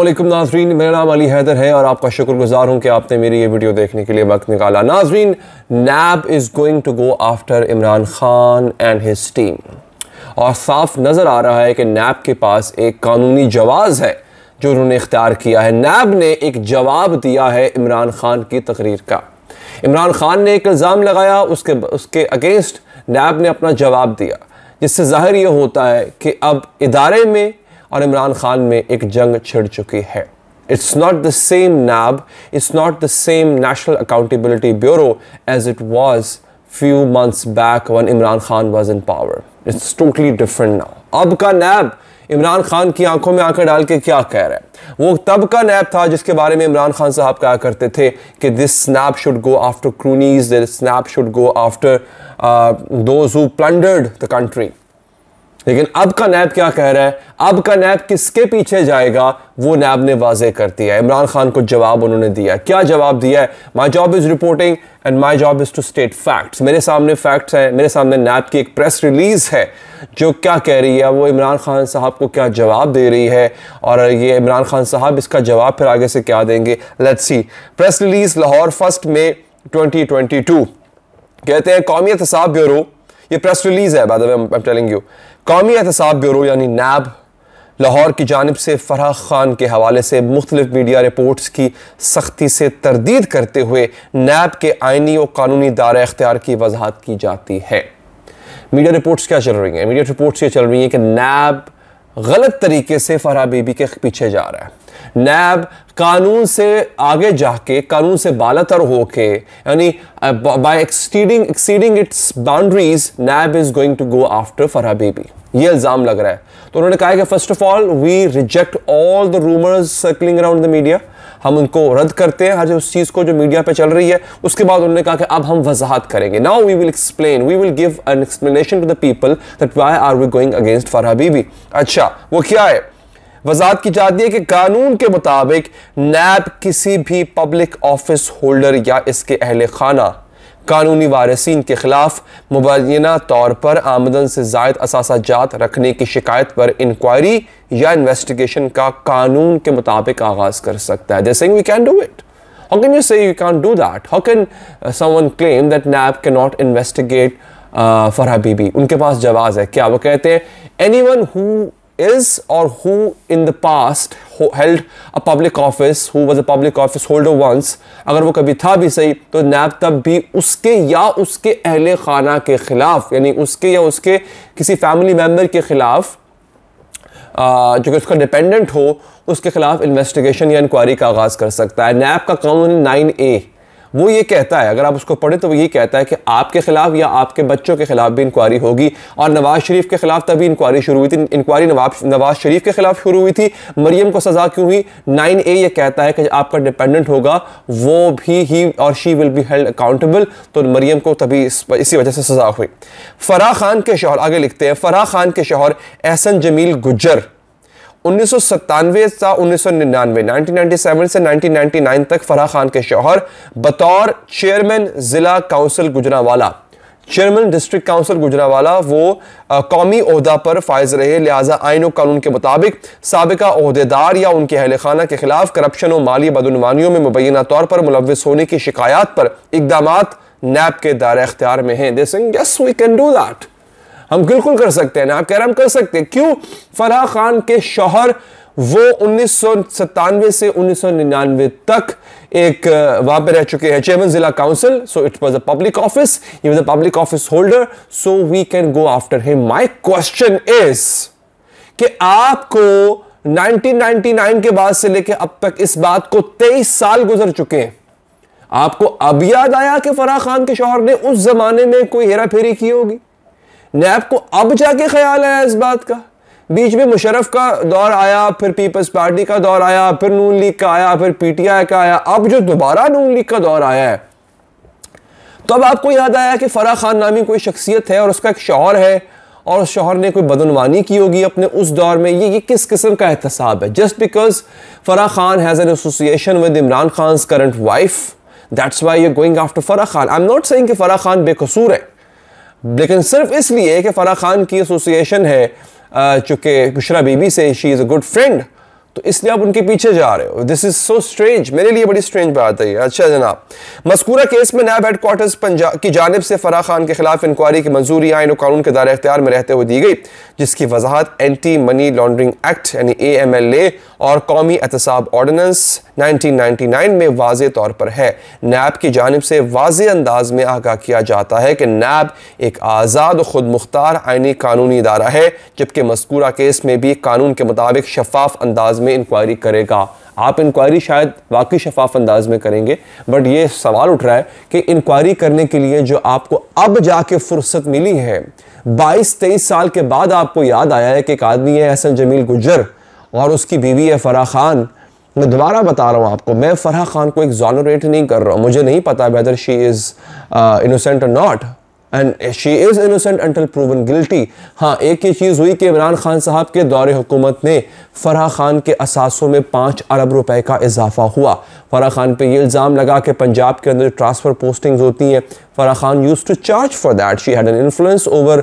अल्लाम नाजरीन मेरा नाम अली हैदर है और आपका शुक्रगुजार हूँ कि आपने मेरी ये वीडियो देखने के लिए वक्त निकाला नाजरीन NAB is going to go after Imran Khan and his team और साफ नज़र आ रहा है कि नैब के पास एक कानूनी जवाब है जो उन्होंने इख्तियार किया है नैब ने एक जवाब दिया है इमरान खान की तकरीर का इमरान खान ने एक इल्ज़ाम लगाया उसके उसके अगेंस्ट नैब ने अपना जवाब दिया जिससे ज़ाहिर यह होता है कि अब इदारे में और इमरान खान में एक जंग छिड़ चुकी है it's not the same NAB it's not the same National Accountability Bureau as it was few months back when Imran Khan was in power it's totally different now अब का नैब इमरान खान की आंखों में आंखें डाल के क्या कह रहा है वो तब का नैब था जिसके बारे में इमरान खान साहब कहा करते थे कि this NAB should go after cronies this NAB should go after those who plundered the country लेकिन अब का नैब क्या कह रहा है अब का नैब किसके पीछे जाएगा वो नैब ने वाजे कर दिया इमरान खान को जवाब उन्होंने दिया क्या जवाब दिया है my job is reporting and my job is to state facts मेरे सामने फैक्ट्स हैं मेरे सामने नैब की एक प्रेस रिलीज़ है जो क्या कह रही है वो इमरान खान साहब को क्या जवाब दे रही है और ये इमरान खान साहब इसका जवाब फिर आगे से क्या देंगे let see press release Lahore first May 2022 कहते हैं कौमी एहतसाब ब्यूरो ये प्रेस रिलीज़ है बाद टेलिंग यू कौमी एहतसाब ब्यूरो यानी नैब लाहौर की जानब से फराह खान के हवाले से मुख्तलिफ मीडिया रिपोर्ट्स की सख्ती से तरदीद करते हुए नैब के आइनी और कानूनी दायरा अख्तियार की वजाहत की जाती है मीडिया रिपोर्ट्स क्या चल रही हैं मीडिया रिपोर्ट्स ये चल रही हैं कि नैब गलत तरीके से फराह बीबी के पीछे जा रहा है नैब कानून से आगे जाके कानून से बालतर होके यानी by exceeding exceeding its boundaries NAB is going to go after Farah Bibi ये इल्ज़ाम लग रहा है तो उन्होंने कहा कि first of all we reject all the rumours circling around the media हम उनको रद्द करते हैं हर उस चीज़ को जो मीडिया पे चल रही है उसके बाद उन्होंने कहा कि अब हम वजाहत करेंगे now we will explain we will give an explanation to the people that why are we going against Farah Bibi अच्छा वो क्या है वजात की जाती है कि कानून के मुताबिक नैब किसी भी पब्लिक ऑफिस होल्डर या इसके अहल खाना कानूनी वारसिन के खिलाफ मुबैना तौर पर आमदन से जायद असासा जात रखने की शिकायत पर इंक्वायरी या इन्वेस्टिगेशन का कानून के मुताबिक आगाज कर सकता है जैसे we can do it how can you say you can do that how can someone claim that NAB can not investigate Farha बीबी उनके पास जवाब है क्या वो कहते हैं anyone who is or who in the past held a public office who was a public office holder once अगर वो कभी था भी सही तो नैब तब भी उसके या उसके अहल खाना के ख़िलाफ़ यानी उसके या उसके किसी फैमिली मेम्बर के ख़िलाफ़ जो कि उसका डिपेंडेंट हो उसके ख़िलाफ़ इन्वेस्टिगेशन या इंक्वायरी का आगाज़ कर सकता है नैब का कानून नाइन ए वो ये कहता है अगर आप उसको पढ़ें तो वो ये कहता है कि आपके खिलाफ या आपके बच्चों के खिलाफ भी इंक्वायरी होगी और नवाज शरीफ के खिलाफ तभी इंक्वायरी शुरू हुई थी इंक्वायरी नवाब नवाज शरीफ के खिलाफ शुरू हुई थी मरियम को सजा क्यों हुई नाइन ए ये कहता है कि आपका डिपेंडेंट होगा वो भी ही और she will be held accountable तो मरियम को तभी इसी वजह से सजा हुई फराह खान के शोहर आगे लिखते हैं फराह खान के शोहर एहसन जमील गुजर उन्नीस सौ सत्तानवे सा उन्नीस से 1999 तक फराह खान के शौहर बतौर चेयरमैन ज़िला council Gujranwala chairman district council Gujranwala वो कौमी अहदा पर फायज रहे लिहाजा आइन और कानून के मुताबिक सबका अहदेदार या उनके अहल खाना के खिलाफ करप्शन और माली बदनवानियों में मुबैना तौर पर मुलविस होने की शिकायत पर इकदाम नैब के दायरे अख्तियार में हैं the thing is we can do that हम बिल्कुल कर सकते हैं ना आप कह रहे हैं हम कर सकते हैं क्यों फराह खान के शोहर वो उन्नीस से उन्नीस तक एक वहां पर रह चुके हैं चेयरमैन जिला council so it was a public office he a public office holder so we can go after him my question is कि आपको 1999 के बाद से लेकर अब तक इस बात को 23 साल गुजर चुके हैं आपको अब याद आया कि फराह खान के शोहर ने उस जमाने में कोई हेरा फेरी की होगी नैब को अब जाके ख्याल आया इस बात का बीच में मुशरफ का दौर आया फिर पीपल्स पार्टी का दौर आया फिर नून लीग का आया फिर पीटीआई का आया अब जो दोबारा नून लीग का दौर आया है तो अब आपको याद आया कि फराह खान नामी कोई शख्सियत है और उसका एक शोहर है और उस शौहर ने कोई बदनवानी की होगी अपने उस दौर में ये ये किस किस्म का एहतसाब है just because Farah Khan has an association with Imran Khan current wife that's why you going after Farah Khan I am not saying Farah Khan बेकसूर है लेकिन सिर्फ इसलिए कि फ़राह खान की एसोसिएशन है चूँकि बुशरा बीबी से she is a good friend तो इसलिए आप उनके पीछे जा रहे हो दिस इज सो स्ट्रेंज मेरे लिए बड़ी स्ट्रेंज बात है अच्छा जनाब मस्कूरा केस में नैब हेडकोार्टर्स पंजाब की जानब से फराह खान के खिलाफ इंक्वायरी की मंजूरी आयन और कानून के दायरे अख्तियार में रहते हुए दी गई जिसकी वजाहत एंटी मनी लॉन्ड्रिंग एक्ट यानी ए एम एल ए और कौमी एहतसाब ऑर्डिनेंस नाइनटीन नाइनटी नाइन में वाज तौर पर है नैब की जानब से वाज अंदाज में आगाह किया जाता है कि नैब एक आज़ाद खुद मुख्तार आइनी कानूनी इदारा है जबकि मस्कूरा केस में भी कानून के मुताबिक शफाफ अंदाज में में इंक्वायरी करेगा आप इंक्वायरी शायद वाकई शफाफ अंदाज में करेंगे बट ये सवाल उठ रहा है कि इंक्वायरी करने के लिए जो आपको अब जाके फुर्सत मिली है बाईस तेईस साल के बाद आपको याद आया है कि एक आदमी है एहसन जमील गुजर और उसकी बीवी है फराह खान मैं दोबारा बता रहा हूँ आपको मैं फराह खान को एक जॉनोरेट नहीं कर रहा हूँ मुझे नहीं पता whether she is innocent or not and she is innocent until proven guilty हाँ एक ही चीज़ हुई कि इमरान खान साहब के दौरे हुकूमत ने फ़राह खान के असासों में पाँच अरब रुपए का इजाफा हुआ फ़राह खान पर यह इल्ज़ाम लगा कि पंजाब के अंदर ट्रांसफ़र पोस्टिंग्स होती हैं Farah Khan used to charge for that she had an influence over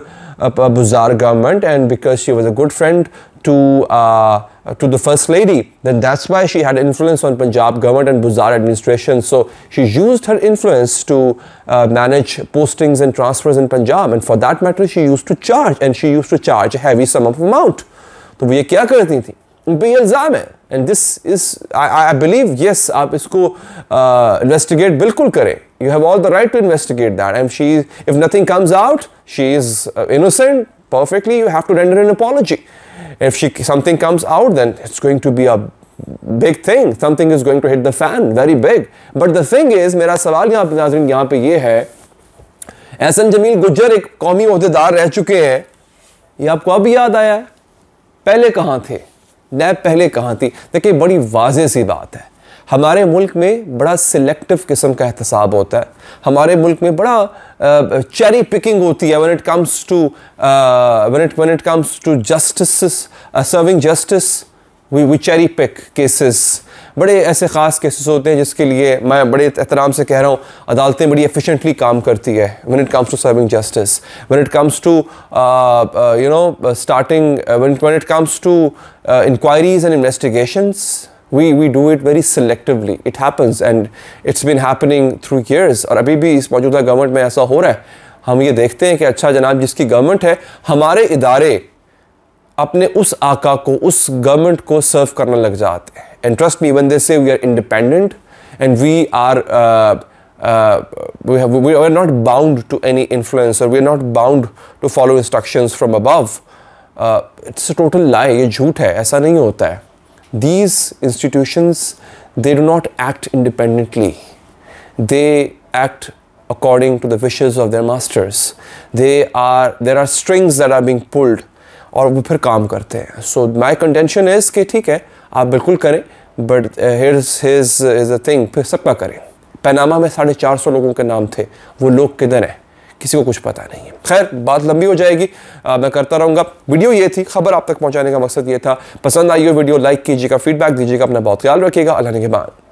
Buzdar government and because she was a good friend to uh, to the first lady then that's why she had influence on Punjab government and Buzar administration. So she used her influence to uh, manage postings and transfers in Punjab, and for that matter, she used to charge, and she used to charge a heavy sum of amount. to वो ये क्या करती and this is i है and this is I believe yes आप इसको investigate uh, बिल्कुल करें you have all the right to investigate that and she if nothing perfectly, you have to render an apology. If she something comes out, then it's going to be a big thing. Something is going to hit the fan, very big. But the thing is, mera sawal yahan pe nazreen yahan pe ye hai ehsan jameel gujjar ek qaumi ohdedar reh chuke hain ye aapko ab yaad aaya है पहले कहाँ थे नैब पहले कहाँ थी देखिए बड़ी was सी बात है हमारे मुल्क में बड़ा सिलेक्टिव किस्म का एहतसाब होता है हमारे मुल्क में बड़ा चेरी पिकिंग होती है when it comes to when it when it comes to justice serving justice we we cherry pick cases बड़े ऐसे ख़ास केसेस होते हैं जिसके लिए मैं बड़े एहतराम से कह रहा हूँ अदालतें बड़ी एफिशिएंटली काम करती है when it comes to serving justice when it comes to you know starting when it comes to inquiries and investigations we we do it very selectively it happens and it's been happening through years और अभी भी इस मौजूदा government में ऐसा हो रहा है हम ये देखते हैं कि अच्छा जनाब जिसकी गवर्नमेंट है हमारे इदारे अपने उस आका को उस गवर्नमेंट को सर्व करने लग जाते हैं and trust me when they say we are independent and we are we are not bound to any influence or we are not bound to follow instructions from above it's total lie ये झूठ है ऐसा नहीं होता है these institutions they do not act independently they act according to the wishes of their masters they are there are strings that are being pulled और वो फिर काम करते हैं सो माई कंटेंशन इज़ कि ठीक है आप बिल्कुल करें but his is a thing फिर सबका करें पैनामा में साढ़े चार सौ लोगों के नाम थे वो लोग किधर हैं किसी को कुछ पता नहीं है खैर बात लंबी हो जाएगी आ, मैं करता रहूँगा वीडियो ये थी खबर आप तक पहुँचाने का मकसद ये था पसंद आई हो वीडियो लाइक कीजिएगा फीडबैक दीजिएगा अपना बहुत ख्याल रखिएगा अल्लाह के बाद